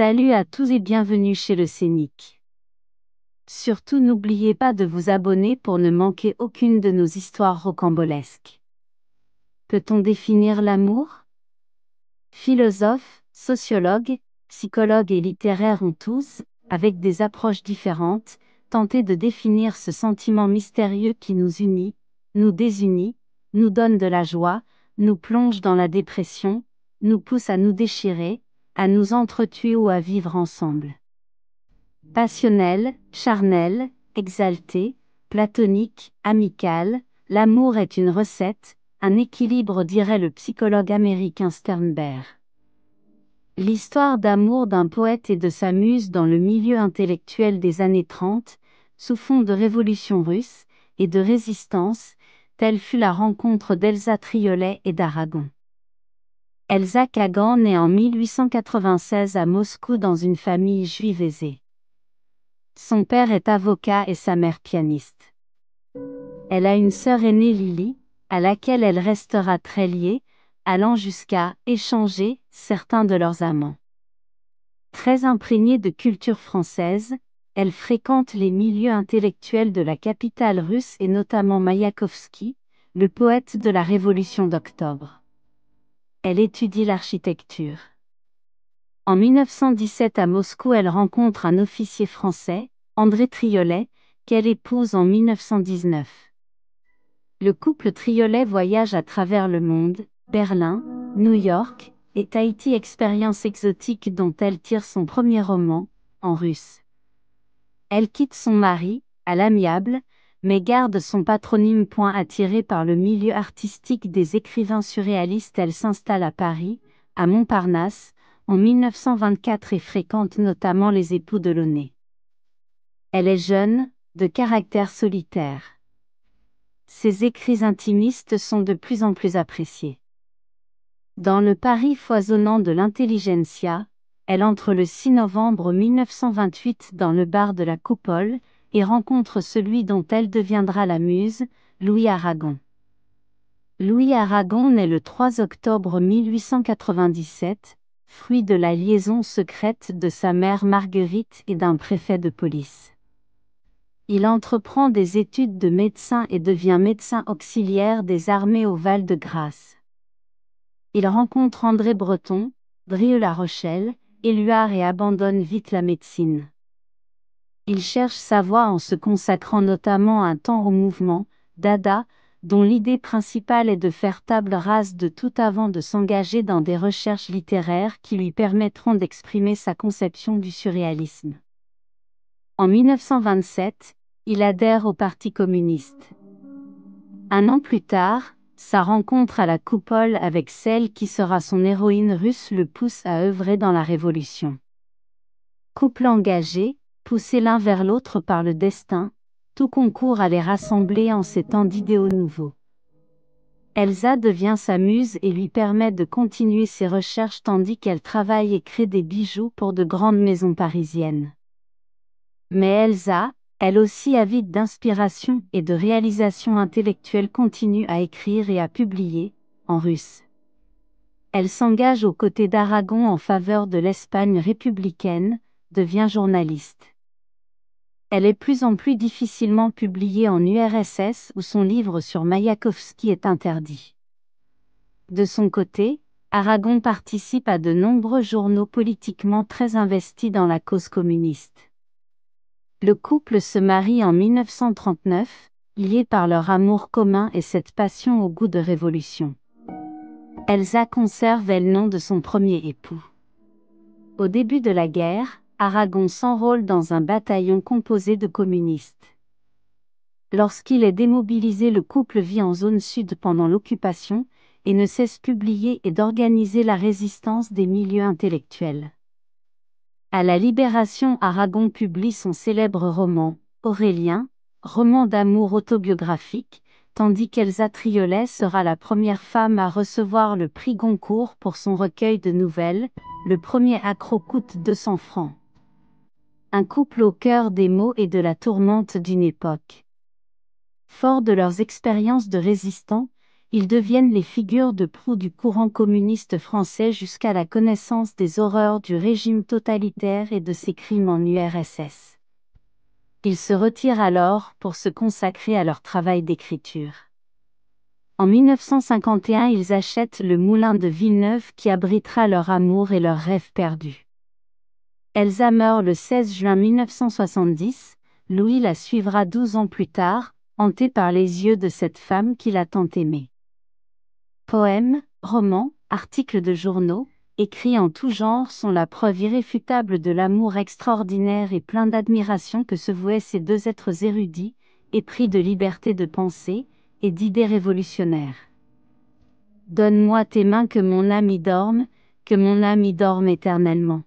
Salut à tous et bienvenue chez le Scénic. Surtout n'oubliez pas de vous abonner pour ne manquer aucune de nos histoires rocambolesques. Peut-on définir l'amour Philosophes, sociologues, psychologues et littéraires ont tous, avec des approches différentes, tenté de définir ce sentiment mystérieux qui nous unit, nous désunit, nous donne de la joie, nous plonge dans la dépression, nous pousse à nous déchirer, à nous entretuer ou à vivre ensemble. Passionnel, charnel, exalté, platonique, amical, l'amour est une recette, un équilibre dirait le psychologue américain Sternberg. L'histoire d'amour d'un poète et de sa muse dans le milieu intellectuel des années 30, sous fond de révolution russe et de résistance, telle fut la rencontre d'Elsa Triolet et d'Aragon. Elsa Kagan naît en 1896 à Moscou dans une famille juive aisée. Son père est avocat et sa mère pianiste. Elle a une sœur aînée Lily, à laquelle elle restera très liée, allant jusqu'à échanger certains de leurs amants. Très imprégnée de culture française, elle fréquente les milieux intellectuels de la capitale russe et notamment Mayakovsky, le poète de la Révolution d'octobre elle étudie l'architecture. En 1917 à Moscou, elle rencontre un officier français, André Triolet, qu'elle épouse en 1919. Le couple Triolet voyage à travers le monde, Berlin, New York et Tahiti, expérience exotique dont elle tire son premier roman, en russe. Elle quitte son mari, à l'amiable, mais garde son patronyme. point Attirée par le milieu artistique des écrivains surréalistes, elle s'installe à Paris, à Montparnasse, en 1924 et fréquente notamment les époux de Launay. Elle est jeune, de caractère solitaire. Ses écrits intimistes sont de plus en plus appréciés. Dans le Paris foisonnant de l'intelligentsia, elle entre le 6 novembre 1928 dans le bar de la Coupole, et rencontre celui dont elle deviendra la muse, Louis Aragon. Louis Aragon naît le 3 octobre 1897, fruit de la liaison secrète de sa mère Marguerite et d'un préfet de police. Il entreprend des études de médecin et devient médecin auxiliaire des armées au Val-de-Grâce. Il rencontre André Breton, Drieu La Rochelle, Éluard et abandonne vite la médecine. Il cherche sa voie en se consacrant notamment un temps au mouvement, Dada, dont l'idée principale est de faire table rase de tout avant de s'engager dans des recherches littéraires qui lui permettront d'exprimer sa conception du surréalisme. En 1927, il adhère au Parti communiste. Un an plus tard, sa rencontre à la coupole avec celle qui sera son héroïne russe le pousse à œuvrer dans la Révolution. Couple engagé, poussés l'un vers l'autre par le destin, tout concourt à les rassembler en ces temps d'idéaux nouveaux. Elsa devient sa muse et lui permet de continuer ses recherches tandis qu'elle travaille et crée des bijoux pour de grandes maisons parisiennes. Mais Elsa, elle aussi avide d'inspiration et de réalisation intellectuelle continue à écrire et à publier, en russe. Elle s'engage aux côtés d'Aragon en faveur de l'Espagne républicaine, devient journaliste. Elle est plus en plus difficilement publiée en URSS où son livre sur Mayakovsky est interdit. De son côté, Aragon participe à de nombreux journaux politiquement très investis dans la cause communiste. Le couple se marie en 1939, lié par leur amour commun et cette passion au goût de révolution. Elsa conserve le nom de son premier époux. Au début de la guerre, Aragon s'enrôle dans un bataillon composé de communistes. Lorsqu'il est démobilisé, le couple vit en zone sud pendant l'occupation et ne cesse publier et d'organiser la résistance des milieux intellectuels. À la Libération, Aragon publie son célèbre roman Aurélien, roman d'amour autobiographique, tandis qu'Elsa Triolet sera la première femme à recevoir le prix Goncourt pour son recueil de nouvelles, le premier accro coûte 200 francs un couple au cœur des maux et de la tourmente d'une époque. Forts de leurs expériences de résistants, ils deviennent les figures de proue du courant communiste français jusqu'à la connaissance des horreurs du régime totalitaire et de ses crimes en URSS. Ils se retirent alors pour se consacrer à leur travail d'écriture. En 1951, ils achètent le moulin de Villeneuve qui abritera leur amour et leurs rêves perdus. Elsa meurt le 16 juin 1970, Louis la suivra 12 ans plus tard, hanté par les yeux de cette femme qu'il a tant aimée. Poèmes, romans, articles de journaux, écrits en tout genre sont la preuve irréfutable de l'amour extraordinaire et plein d'admiration que se vouaient ces deux êtres érudits, épris de liberté de pensée et d'idées révolutionnaires. Donne-moi tes mains que mon âme y dorme, que mon âme y dorme éternellement.